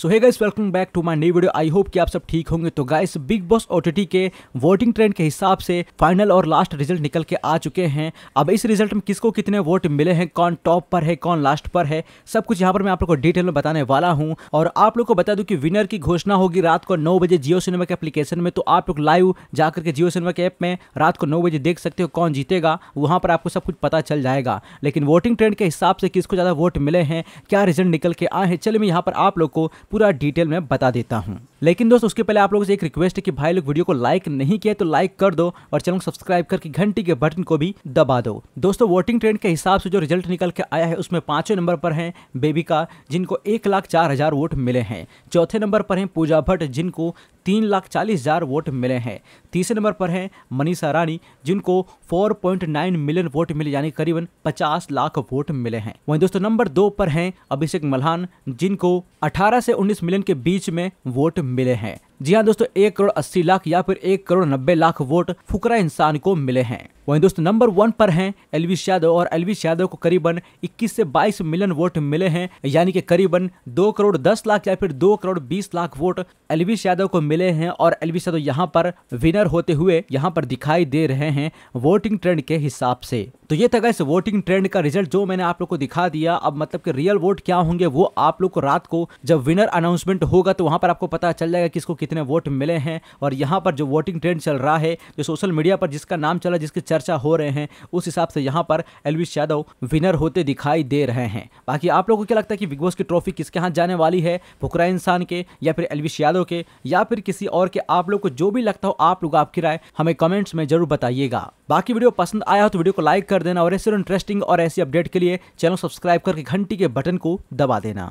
so hey guys welcome back to my new video I hope कि आप सब ठीक होंगे तो गाइस बिग बॉस ओटीटी के वोटिंग ट्रेंड के हिसाब से फाइनल और लास्ट रिजल्ट निकल के आ चुके हैं अब इस रिजल्ट में किसको कितने वोट मिले हैं कौन टॉप पर है कौन लास्ट पर है सब कुछ यहाँ पर मैं आप लोग को डिटेल में बताने वाला हूँ और आप लोग को बता दूँ कि विनर की घोषणा होगी रात को नौ बजे जियो सिनेमा के एप्लीकेशन में तो आप लोग लाइव जाकर के जियो सिनेमा के ऐप में रात को नौ बजे देख सकते हो कौन जीतेगा वहाँ पर आपको सब कुछ पता चल जाएगा लेकिन वोटिंग ट्रेंड के हिसाब से किसको ज़्यादा वोट मिले हैं क्या रिजल्ट निकल के आए हैं चलिए मैं यहाँ पर आप लोग को पूरा डिटेल में बता देता हूँ लेकिन दोस्त उसके पहले आप लोगों से एक रिक्वेस्ट है कि भाई लोग वीडियो को लाइक नहीं किया तो लाइक कर दो और चैनल को सब्सक्राइब करके घंटी के बटन को भी दबा दो दोस्तों वोटिंग ट्रेंड के हिसाब से जो रिजल्ट निकल के आया है उसमें पांचवें नंबर पर हैं बेबिका जिनको एक लाख चार हजार वोट मिले हैं चौथे नंबर पर हैं पूजा भट्ट जिनको तीन लाख चालीस हजार वोट मिले हैं तीसरे नंबर पर हैं मनीषा रानी जिनको 4.9 मिलियन वोट मिले यानी करीबन 50 लाख वोट मिले हैं वहीं दोस्तों नंबर दो पर हैं अभिषेक मल्हान जिनको 18 से 19 मिलियन के बीच में वोट मिले हैं जी हाँ दोस्तों एक करोड़ अस्सी लाख या फिर एक करोड़ नब्बे लाख वोट फुकरा इंसान को मिले हैं वहीं दोस्तों नंबर वन पर हैं एलविश यादव और एलविश यादव को करीबन 21 से 22 मिलियन वोट मिले हैं यानी कि करीबन 2 करोड़ 10 लाख या फिर 2 करोड़ 20 लाख वोट एलविश यादव को मिले हैं और एलविश यादव यहाँ पर विनर होते हुए यहाँ पर दिखाई दे रहे हैं वोटिंग ट्रेंड के हिसाब से तो ये था इस वोटिंग ट्रेंड का रिजल्ट जो मैंने आप लोग को दिखा दिया अब मतलब कि रियल वोट क्या होंगे वो आप लोग को रात को जब विनर अनाउंसमेंट होगा तो वहां पर आपको पता चल जाएगा किसको कितने वोट मिले हैं और यहाँ पर जो वोटिंग ट्रेंड चल रहा है जो सोशल मीडिया पर जिसका नाम चला जिसके चर्चा हो रहे हैं उस हिसाब से यहाँ पर एलविश यादव विनर होते दिखाई दे रहे हैं बाकी आप लोगों को क्या लगता है कि बिग बॉस की ट्रॉफी किसके हाथ जाने वाली है फुकरा इंसान के या फिर एलविश यादव के या फिर किसी और के आप लोग को जो भी लगता हो आप लोग आपकी राय हमें कमेंट्स में जरूर बताइएगा बाकी वीडियो पसंद आया हो तो वीडियो को लाइक कर देना और ऐसे इंटरेस्टिंग और ऐसी अपडेट के लिए चैनल सब्सक्राइब करके घंटी के बटन को दबा देना